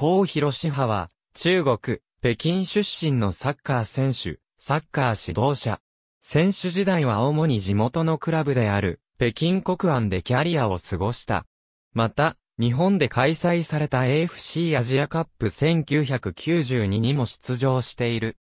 高広志派は、中国、北京出身のサッカー選手、サッカー指導者。選手時代は主に地元のクラブである、北京国安でキャリアを過ごした。また、日本で開催された AFC アジアカップ1992にも出場している。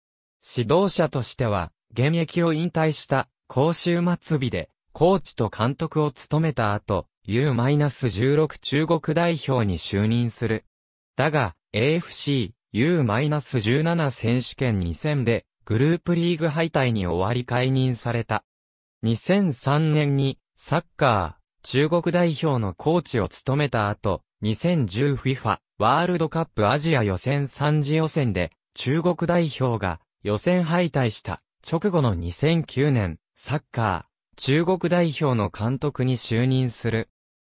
指導者としては、現役を引退した、甲州末尾で、コーチと監督を務めた後、U-16 中国代表に就任する。だが、AFC U-17 選手権2戦で、グループリーグ敗退に終わり解任された。2003年に、サッカー、中国代表のコーチを務めた後、2010FIFA ワールドカップアジア予選3次予選で、中国代表が予選敗退した直後の2009年、サッカー、中国代表の監督に就任する。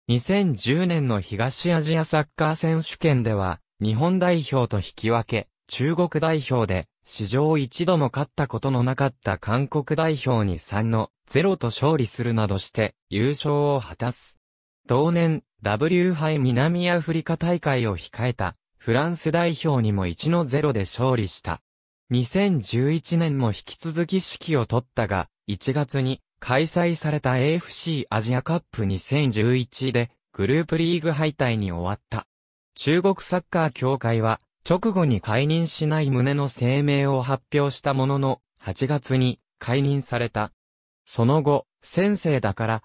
2010年の東アジアサッカー選手権では、日本代表と引き分け、中国代表で、史上一度も勝ったことのなかった韓国代表に3の0と勝利するなどして優勝を果たす。同年、W 杯南アフリカ大会を控えたフランス代表にも1の0で勝利した。2011年も引き続き指揮を取ったが、1月に開催された AFC アジアカップ2011でグループリーグ敗退に終わった。中国サッカー協会は直後に解任しない旨の声明を発表したものの8月に解任された。その後、先生だから、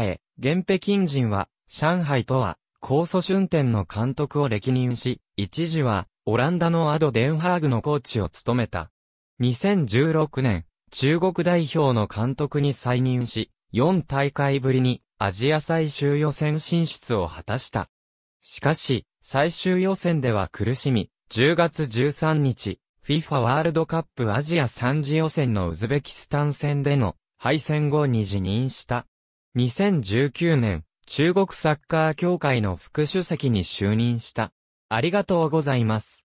栄、原北京人は上海とは高祖春天の監督を歴任し、一時はオランダのアド・デンハーグのコーチを務めた。2016年、中国代表の監督に再任し、4大会ぶりにアジア最終予選進出を果たした。しかし、最終予選では苦しみ、10月13日、FIFA ワールドカップアジア3次予選のウズベキスタン戦での敗戦後に辞任した。2019年、中国サッカー協会の副主席に就任した。ありがとうございます。